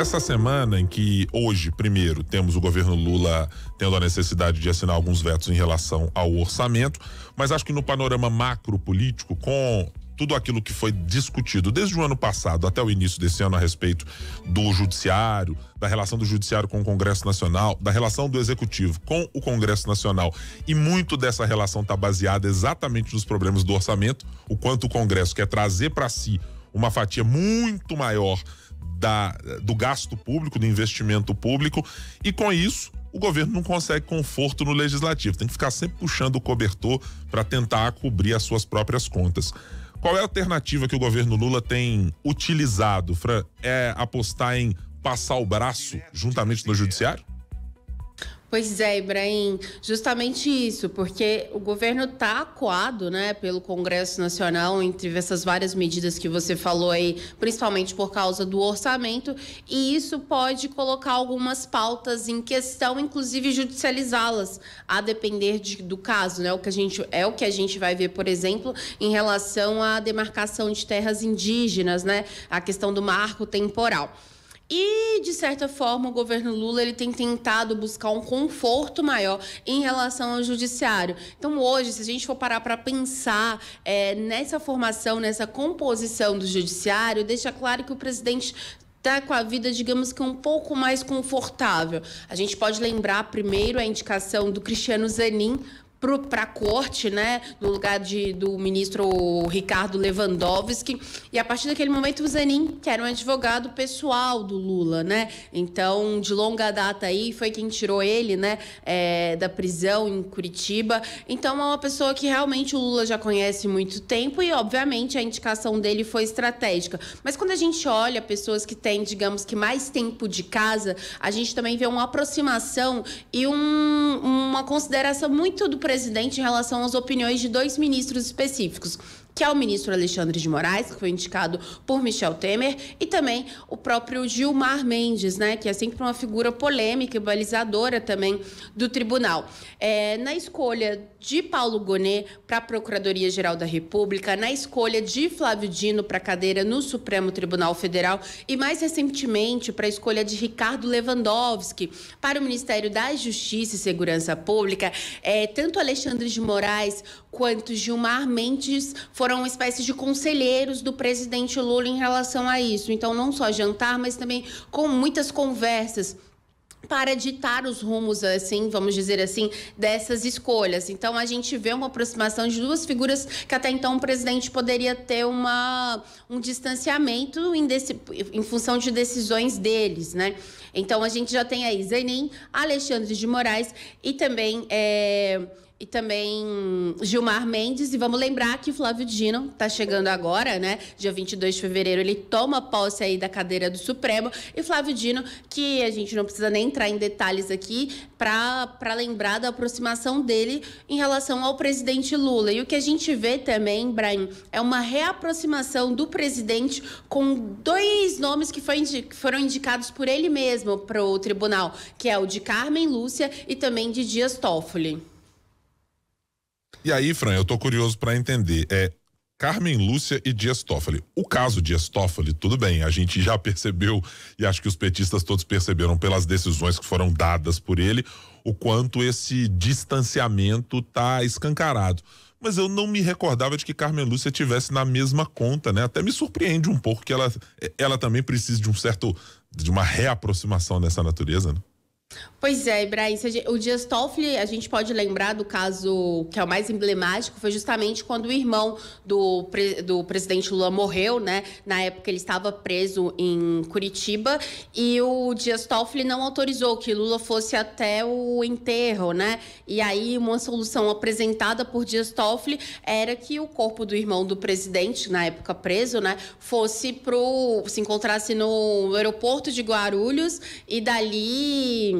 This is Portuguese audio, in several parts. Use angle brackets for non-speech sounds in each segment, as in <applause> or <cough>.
essa semana em que hoje, primeiro, temos o governo Lula tendo a necessidade de assinar alguns vetos em relação ao orçamento, mas acho que no panorama macro político, com tudo aquilo que foi discutido desde o ano passado até o início desse ano a respeito do judiciário, da relação do judiciário com o Congresso Nacional, da relação do executivo com o Congresso Nacional. E muito dessa relação está baseada exatamente nos problemas do orçamento, o quanto o Congresso quer trazer para si uma fatia muito maior da, do gasto público, do investimento público, e com isso o governo não consegue conforto no legislativo. Tem que ficar sempre puxando o cobertor para tentar cobrir as suas próprias contas. Qual é a alternativa que o governo Lula tem utilizado, Fran? É apostar em passar o braço juntamente no judiciário? Pois é, Ibrahim, justamente isso, porque o governo está acuado né, pelo Congresso Nacional entre essas várias medidas que você falou aí, principalmente por causa do orçamento, e isso pode colocar algumas pautas em questão, inclusive judicializá-las, a depender de, do caso, né? O que a gente, é o que a gente vai ver, por exemplo, em relação à demarcação de terras indígenas, né? A questão do marco temporal. E, de certa forma, o governo Lula ele tem tentado buscar um conforto maior em relação ao judiciário. Então, hoje, se a gente for parar para pensar é, nessa formação, nessa composição do judiciário, deixa claro que o presidente está com a vida, digamos que um pouco mais confortável. A gente pode lembrar primeiro a indicação do Cristiano Zanin para a corte, né, no lugar de, do ministro Ricardo Lewandowski. E a partir daquele momento, o Zanin, que era um advogado pessoal do Lula, né, então de longa data aí, foi quem tirou ele, né, é, da prisão em Curitiba. Então é uma pessoa que realmente o Lula já conhece muito tempo e, obviamente, a indicação dele foi estratégica. Mas quando a gente olha pessoas que têm, digamos que mais tempo de casa, a gente também vê uma aproximação e um, uma consideração muito do presidente em relação às opiniões de dois ministros específicos que é o ministro Alexandre de Moraes, que foi indicado por Michel Temer, e também o próprio Gilmar Mendes, né, que é sempre uma figura polêmica e balizadora também do tribunal. É, na escolha de Paulo Gonet para a Procuradoria-Geral da República, na escolha de Flávio Dino para a cadeira no Supremo Tribunal Federal e mais recentemente para a escolha de Ricardo Lewandowski para o Ministério da Justiça e Segurança Pública, é, tanto Alexandre de Moraes quanto Gilmar Mendes foram foram espécies de conselheiros do presidente Lula em relação a isso. Então, não só jantar, mas também com muitas conversas para ditar os rumos, assim, vamos dizer assim, dessas escolhas. Então a gente vê uma aproximação de duas figuras que até então o presidente poderia ter uma, um distanciamento em, desse, em função de decisões deles, né? Então a gente já tem aí Zanin, Alexandre de Moraes e também. É, e também Gilmar Mendes. E vamos lembrar que Flávio Dino está chegando agora, né? Dia 22 de fevereiro, ele toma posse aí da cadeira do Supremo. E Flávio Dino, que a gente não precisa nem entrar em detalhes aqui, para lembrar da aproximação dele em relação ao presidente Lula. E o que a gente vê também, Brian, é uma reaproximação do presidente com dois nomes que, foi, que foram indicados por ele mesmo para o tribunal, que é o de Carmen Lúcia e também de Dias Toffoli. E aí, Fran, eu tô curioso para entender. É, Carmen Lúcia e Dias Toffoli. O caso Dias Toffoli, tudo bem, a gente já <laughs> percebeu e acho que os petistas todos perceberam pelas decisões que foram dadas por ele o quanto esse distanciamento tá escancarado. Mas eu não me recordava de que Carmen Lúcia tivesse na mesma conta, né? Até me surpreende um pouco que ela, ela também precise de um certo de uma reaproximação dessa natureza, né? Pois é, Ibrahim, o Dias Toffoli, a gente pode lembrar do caso que é o mais emblemático, foi justamente quando o irmão do, do presidente Lula morreu, né? Na época ele estava preso em Curitiba e o Dias Toffoli não autorizou que Lula fosse até o enterro, né? E aí uma solução apresentada por Dias Toffoli era que o corpo do irmão do presidente, na época preso, né, fosse pro se encontrasse no aeroporto de Guarulhos e dali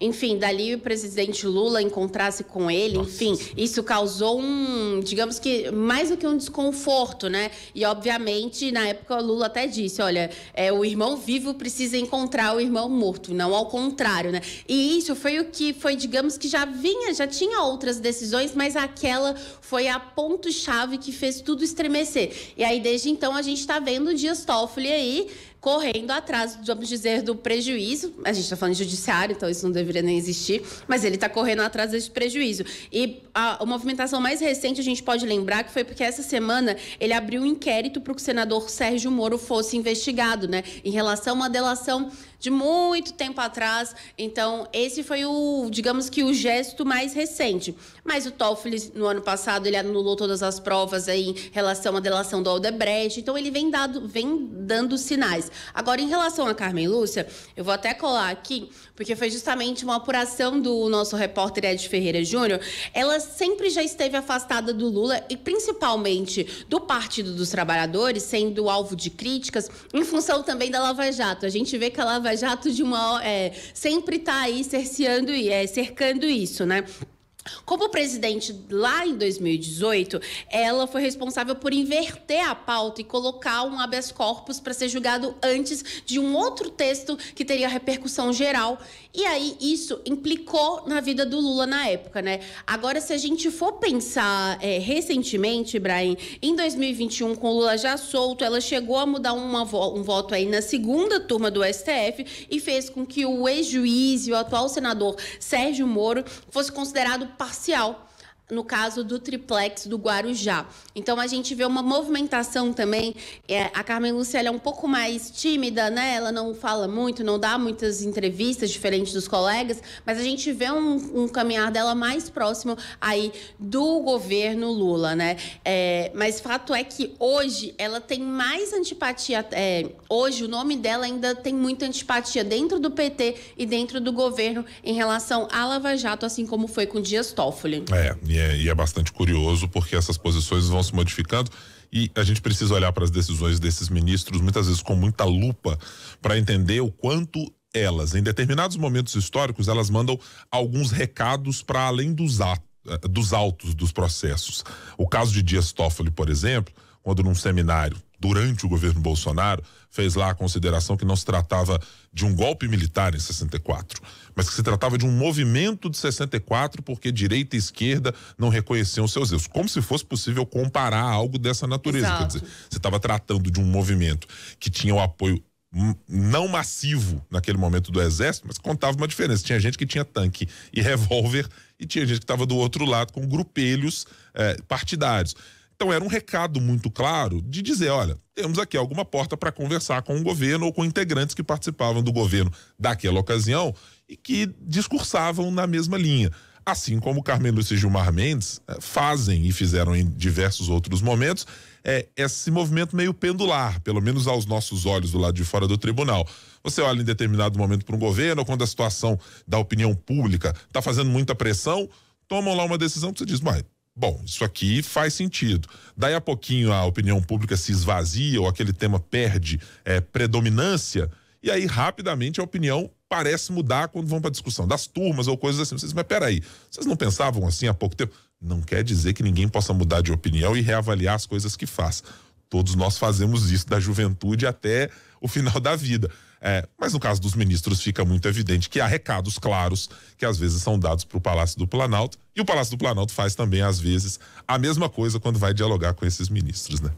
enfim, dali o presidente Lula encontrasse com ele, Nossa. enfim, isso causou um, digamos que, mais do que um desconforto, né? E obviamente, na época, Lula até disse: olha, é, o irmão vivo precisa encontrar o irmão morto, não ao contrário, né? E isso foi o que foi, digamos que já vinha, já tinha outras decisões, mas aquela foi a ponto-chave que fez tudo estremecer. E aí, desde então, a gente está vendo o Dias Toffoli aí correndo atrás, vamos dizer, do prejuízo. A gente está falando de judiciário, então isso não deve deveria nem existir, mas ele está correndo atrás desse prejuízo. E a, a, movimentação mais recente, a gente pode lembrar que foi porque essa semana ele abriu um inquérito para que o senador Sérgio Moro fosse investigado, né? Em relação a uma delação de muito tempo atrás. Então, esse foi o, digamos que o gesto mais recente. Mas o Toffoli, no ano passado, ele anulou todas as provas aí em relação à delação do Aldebrecht. Então, ele vem, dado, vem dando sinais. Agora, em relação a Carmen Lúcia, eu vou até colar aqui, porque foi justamente uma apuração do nosso repórter Ed Ferreira Júnior. Ela sempre já esteve afastada do Lula e principalmente do Partido dos Trabalhadores, sendo alvo de críticas, em função também da Lava Jato. A gente vê que a Lava Jato de uma é, sempre está aí cerceando e é, cercando isso, né? Como presidente lá em 2018, ela foi responsável por inverter a pauta e colocar um habeas corpus para ser julgado antes de um outro texto que teria repercussão geral. E aí isso implicou na vida do Lula na época, né? Agora, se a gente for pensar é, recentemente, Brian, em 2021, com o Lula já solto, ela chegou a mudar uma, um voto aí na segunda turma do STF e fez com que o ex-juiz e o atual senador Sérgio Moro fosse considerado parcial no caso do triplex do Guarujá. Então a gente vê uma movimentação também. É, a Carmen Lúcia é um pouco mais tímida, né? Ela não fala muito, não dá muitas entrevistas diferentes dos colegas, mas a gente vê um, um caminhar dela mais próximo aí do governo Lula, né? É, mas fato é que hoje ela tem mais antipatia. É, hoje o nome dela ainda tem muita antipatia dentro do PT e dentro do governo em relação à Lava Jato, assim como foi com Dias Toffoli. É. E é, e é bastante curioso porque essas posições vão se modificando e a gente precisa olhar para as decisões desses ministros, muitas vezes com muita lupa, para entender o quanto elas, em determinados momentos históricos, elas mandam alguns recados para além dos atos eh, dos autos dos processos. O caso de Dias Toffoli, por exemplo, quando num seminário durante o governo Bolsonaro, fez lá a consideração que não se tratava de um golpe militar em 64, mas que se tratava de um movimento de 64 porque direita e esquerda não reconheciam seus erros. Como se fosse possível comparar algo dessa natureza. Exato. Quer dizer, você estava tratando de um movimento que tinha o apoio não massivo naquele momento do exército, mas contava uma diferença. Tinha gente que tinha tanque e revólver e tinha gente que estava do outro lado com grupelhos eh, partidários. Então era um recado muito claro de dizer, olha, temos aqui alguma porta para conversar com o governo ou com integrantes que participavam do governo daquela ocasião e que discursavam na mesma linha. Assim como Carmen Lúcia e Gilmar Mendes eh, fazem e fizeram em diversos outros momentos, é esse movimento meio pendular, pelo menos aos nossos olhos do lado de fora do tribunal. Você olha em determinado momento para um governo, ou quando a situação da opinião pública está fazendo muita pressão, tomam lá uma decisão que você diz, mas Bom, isso aqui faz sentido. Daí a pouquinho a opinião pública se esvazia ou aquele tema perde é, predominância, e aí rapidamente a opinião parece mudar quando vão para discussão das turmas ou coisas assim. Vocês, mas peraí, vocês não pensavam assim há pouco tempo? Não quer dizer que ninguém possa mudar de opinião e reavaliar as coisas que faz. Todos nós fazemos isso da juventude até o final da vida. É, mas no caso dos ministros fica muito evidente que há recados claros que às vezes são dados para o Palácio do Planalto e o Palácio do Planalto faz também às vezes a mesma coisa quando vai dialogar com esses ministros, né?